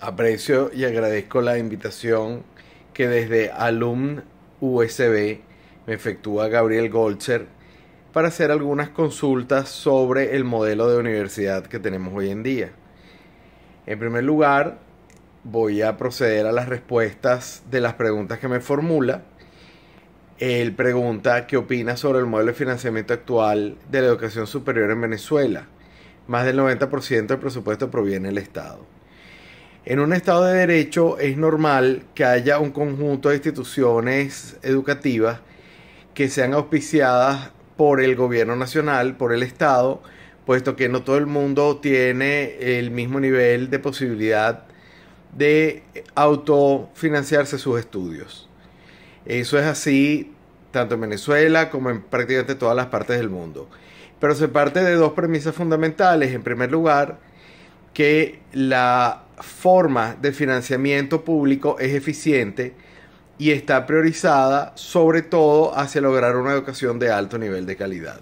Aprecio y agradezco la invitación que desde alumnUSB USB me efectúa Gabriel Golcher para hacer algunas consultas sobre el modelo de universidad que tenemos hoy en día. En primer lugar, voy a proceder a las respuestas de las preguntas que me formula. Él pregunta qué opina sobre el modelo de financiamiento actual de la educación superior en Venezuela. Más del 90% del presupuesto proviene del Estado. En un Estado de Derecho es normal que haya un conjunto de instituciones educativas que sean auspiciadas por el gobierno nacional, por el Estado, puesto que no todo el mundo tiene el mismo nivel de posibilidad de autofinanciarse sus estudios. Eso es así tanto en Venezuela como en prácticamente todas las partes del mundo. Pero se parte de dos premisas fundamentales. En primer lugar, que la forma de financiamiento público es eficiente y está priorizada sobre todo hacia lograr una educación de alto nivel de calidad.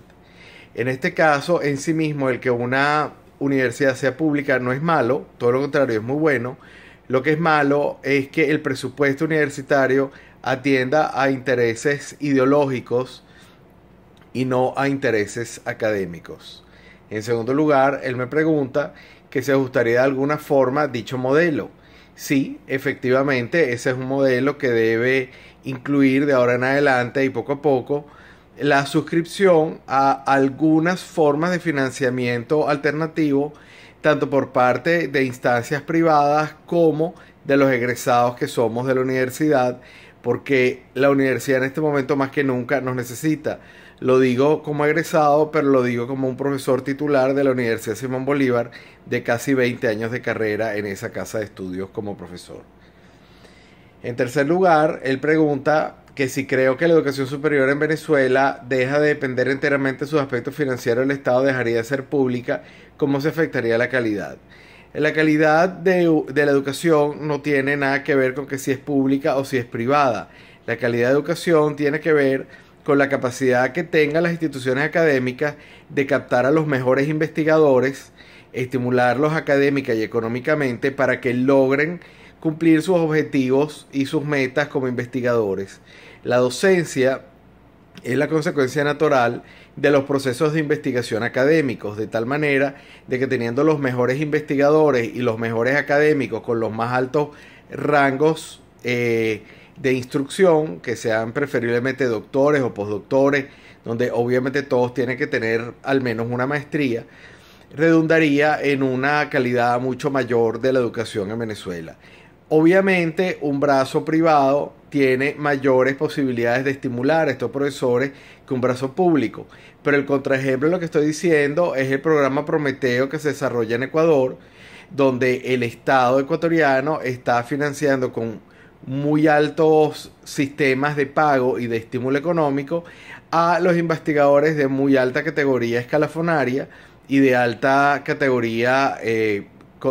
En este caso, en sí mismo, el que una universidad sea pública no es malo, todo lo contrario, es muy bueno. Lo que es malo es que el presupuesto universitario atienda a intereses ideológicos y no a intereses académicos. En segundo lugar, él me pregunta que se ajustaría de alguna forma dicho modelo. Sí, efectivamente, ese es un modelo que debe incluir de ahora en adelante y poco a poco la suscripción a algunas formas de financiamiento alternativo, tanto por parte de instancias privadas como de los egresados que somos de la universidad, porque la universidad en este momento más que nunca nos necesita. Lo digo como egresado, pero lo digo como un profesor titular de la Universidad Simón Bolívar de casi 20 años de carrera en esa casa de estudios como profesor. En tercer lugar, él pregunta que si creo que la educación superior en Venezuela deja de depender enteramente de sus aspectos financieros, el Estado dejaría de ser pública, ¿cómo se afectaría la calidad? La calidad de, la educación no tiene nada que ver con que si es pública o si es privada. La calidad de educación tiene que ver con la capacidad que tengan las instituciones académicas de captar a los mejores investigadores, estimularlos académica y económicamente para que logren cumplir sus objetivos y sus metas como investigadores. La docencia es la consecuencia natural de los procesos de investigación académicos, de tal manera de que teniendo los mejores investigadores y los mejores académicos con los más altos rangos eh, de instrucción, que sean preferiblemente doctores o postdoctores, donde obviamente todos tienen que tener al menos una maestría, redundaría en una calidad mucho mayor de la educación en Venezuela. Obviamente un brazo privado tiene mayores posibilidades de estimular a estos profesores que un brazo público. Pero el contraejemplo de lo que estoy diciendo es el programa Prometeo que se desarrolla en Ecuador, donde el Estado ecuatoriano está financiando con muy altos sistemas de pago y de estímulo económico a los investigadores de muy alta categoría escalafonaria y de alta categoría eh,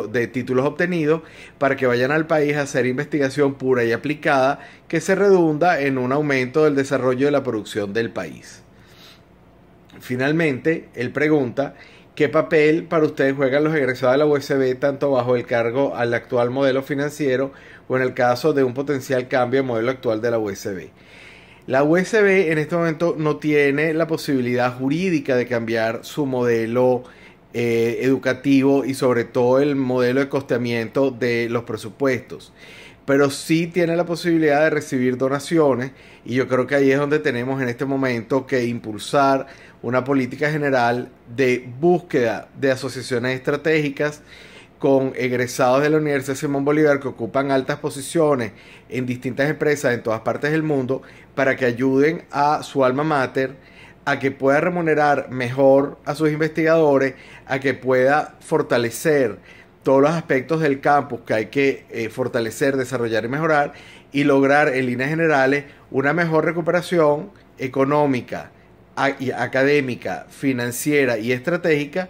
de títulos obtenidos para que vayan al país a hacer investigación pura y aplicada que se redunda en un aumento del desarrollo de la producción del país. Finalmente, él pregunta ¿Qué papel para ustedes juegan los egresados de la USB tanto bajo el cargo al actual modelo financiero o en el caso de un potencial cambio de modelo actual de la USB? La USB en este momento no tiene la posibilidad jurídica de cambiar su modelo eh, educativo y sobre todo el modelo de costeamiento de los presupuestos. Pero sí tiene la posibilidad de recibir donaciones y yo creo que ahí es donde tenemos en este momento que impulsar una política general de búsqueda de asociaciones estratégicas con egresados de la Universidad Simón Bolívar que ocupan altas posiciones en distintas empresas en todas partes del mundo para que ayuden a su alma mater a que pueda remunerar mejor a sus investigadores, a que pueda fortalecer todos los aspectos del campus que hay que eh, fortalecer, desarrollar y mejorar y lograr en líneas generales una mejor recuperación económica, y académica, financiera y estratégica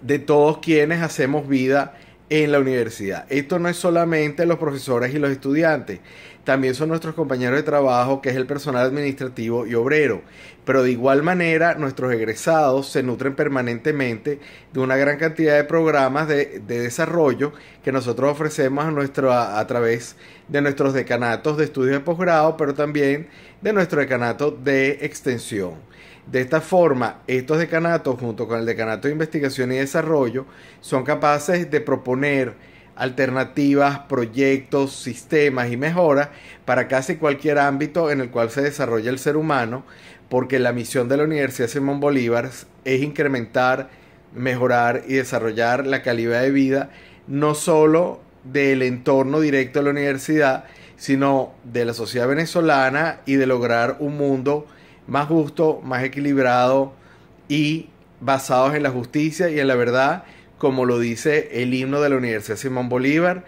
de todos quienes hacemos vida en la universidad. Esto no es solamente los profesores y los estudiantes, también son nuestros compañeros de trabajo, que es el personal administrativo y obrero. Pero de igual manera, nuestros egresados se nutren permanentemente de una gran cantidad de programas de, desarrollo que nosotros ofrecemos a, nuestro, a, a través de nuestros decanatos de estudios de posgrado, pero también de nuestro decanato de extensión. De esta forma, estos decanatos, junto con el decanato de investigación y desarrollo, son capaces de proponer alternativas, proyectos, sistemas y mejoras para casi cualquier ámbito en el cual se desarrolla el ser humano, porque la misión de la Universidad Simón Bolívar es incrementar, mejorar y desarrollar la calidad de vida, no solo del entorno directo de la universidad, sino de la sociedad venezolana y de lograr un mundo más justo, más equilibrado y basado en la justicia y en la verdad como lo dice el himno de la Universidad Simón Bolívar.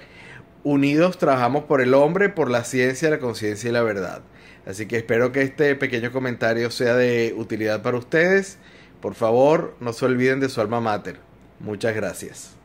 Unidos trabajamos por el hombre, por la ciencia, la conciencia y la verdad. Así que espero que este pequeño comentario sea de utilidad para ustedes. Por favor, no se olviden de su alma mater. Muchas gracias.